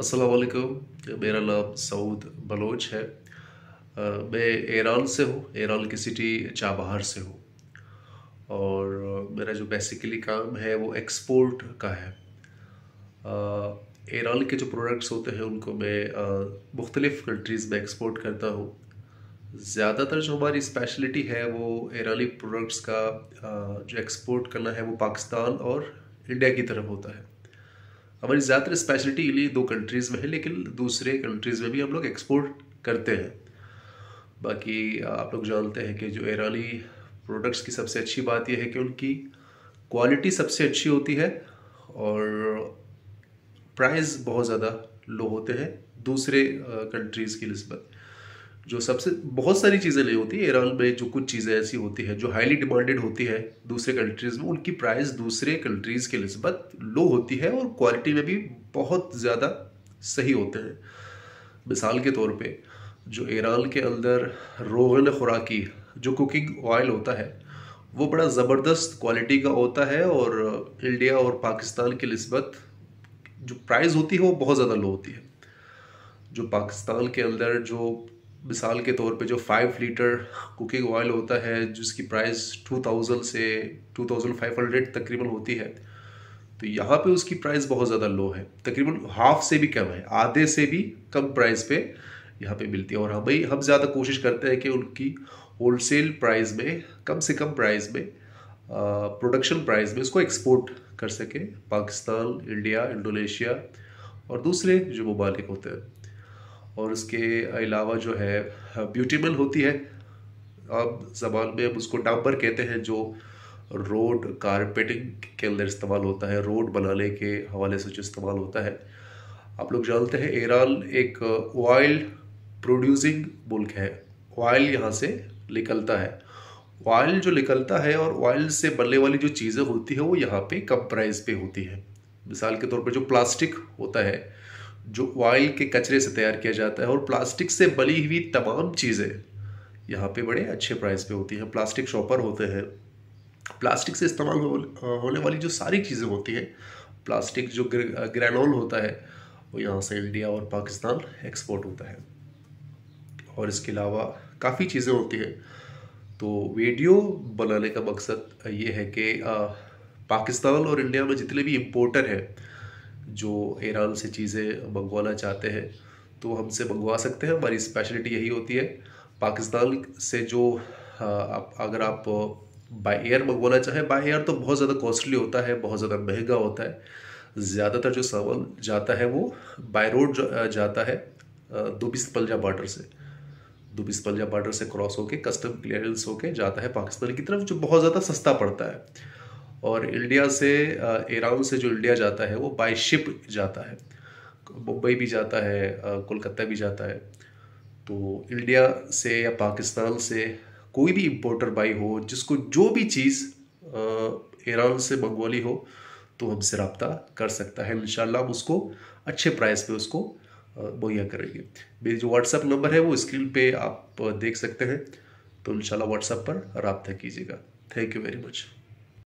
असलकुम मेरा नाम सऊद बलोच है आ, मैं एरान से हूँ एरान की सिटी चाबहार से हूँ और मेरा जो बेसिकली काम है वो एक्सपोर्ट का है एरान के जो प्रोडक्ट्स होते हैं उनको मैं मुख्तलिफ़ कंट्रीज़ में एक्सपोर्ट करता हूँ ज़्यादातर जो हमारी स्पेशलिटी है वो एरानी प्रोडक्ट्स का आ, जो एक्सपोर्ट करना है वो पाकिस्तान और इंडिया की तरफ होता है हमारी ज़्यादातर स्पेशलिटी ये दो कंट्रीज़ में है लेकिन दूसरे कंट्रीज़ में भी हम लोग एक्सपोर्ट करते हैं बाकी आप लोग जानते हैं कि जो ईरानी प्रोडक्ट्स की सबसे अच्छी बात यह है कि उनकी क्वालिटी सबसे अच्छी होती है और प्राइस बहुत ज़्यादा लो होते हैं दूसरे कंट्रीज़ की नस्बत जो सबसे बहुत सारी चीज़ें नहीं होती ईरान में जो कुछ चीज़ें ऐसी होती है जो हाईली डिमांडेड होती है दूसरे कंट्रीज़ में उनकी प्राइस दूसरे कंट्रीज़ के नस्बत लो होती है और क्वालिटी में भी बहुत ज़्यादा सही होते हैं मिसाल के तौर पे जो ईरान के अंदर रोगन खुराकी जो कुकिंग ऑयल होता है वो बड़ा ज़बरदस्त क्वालिटी का होता है और इंडिया और पाकिस्तान की नस्बत जो प्राइस होती है वो बहुत ज़्यादा लो होती है जो पाकिस्तान के अंदर जो मिसाल के तौर पे जो फाइव लीटर कुकिंग ऑयल होता है जिसकी प्राइस टू थाउजेंड से टू थाउजेंड फाइव हंड्रेड तकरीबन होती है तो यहाँ पे उसकी प्राइस बहुत ज़्यादा लो है तकरीबन हाफ से भी कम है आधे से भी कम प्राइस पे यहाँ पे मिलती है और हमें हाँ हम, हम ज़्यादा कोशिश करते हैं कि उनकी होलसेल प्राइस में कम से कम प्राइस में प्रोडक्शन प्राइस में उसको एक्सपोर्ट कर सके पाकिस्तान इंडिया इंडोनेशिया और दूसरे जो ममालिक होते हैं और उसके अलावा जो है ब्यूटीबल होती है अब जबान में हम उसको डांबर कहते हैं जो रोड कारपेटिंग के अंदर इस्तेमाल होता है रोड बनाने के हवाले से जो इस्तेमाल होता है आप लोग जानते हैं ईरान एक ऑयल प्रोड्यूसिंग मुल्क है ऑयल यहाँ से निकलता है ऑयल जो निकलता है और ऑयल से बनने वाली जो चीज़ें होती है वो यहाँ पे कम प्राइस पे होती है मिसाल के तौर पर जो प्लास्टिक होता है जो ऑयल के कचरे से तैयार किया जाता है और प्लास्टिक से बली हुई तमाम चीज़ें यहाँ पे बड़े अच्छे प्राइस पे होती हैं प्लास्टिक शॉपर होते हैं प्लास्टिक से इस्तेमाल होने वाली जो सारी चीज़ें होती हैं प्लास्टिक जो ग्रेनोल होता है वो यहाँ से इंडिया और पाकिस्तान एक्सपोर्ट होता है और इसके अलावा काफ़ी चीज़ें होती हैं तो वीडियो बनाने का मकसद ये है कि पाकिस्तान और इंडिया में जितने भी इम्पोर्टर हैं जो ईरान से चीज़ें मंगवाना चाहते हैं तो हमसे मंगवा सकते हैं हमारी स्पेशलिटी यही होती है पाकिस्तान से जो आप अगर आप बाई एयर मंगवाना चाहें बाई एयर तो बहुत ज़्यादा कॉस्टली होता है बहुत ज़्यादा महंगा होता है ज़्यादातर जो सामान जाता है वो बाय रोड जाता है दुबिस पलजा बॉर्डर से दुबिस पलजा बॉर्डर से क्रॉस होके कस्टम क्लियरेंस होके जाता है पाकिस्तान की तरफ जो बहुत ज़्यादा सस्ता पड़ता है और इंडिया से ईरान से जो इंडिया जाता है वो बाई शिप जाता है मुंबई भी जाता है कोलकाता भी जाता है तो इंडिया से या पाकिस्तान से कोई भी इम्पोर्टर बाई हो जिसको जो भी चीज़ ईरान से मंगवाली हो तो हमसे रबता कर सकता है इन हम उसको अच्छे प्राइस पे उसको मुहैया करेंगे मेरी जो व्हाट्सअप नंबर है वो स्क्रीन पे आप देख सकते हैं तो इन व्हाट्सअप पर रबता कीजिएगा थैंक यू वेरी मच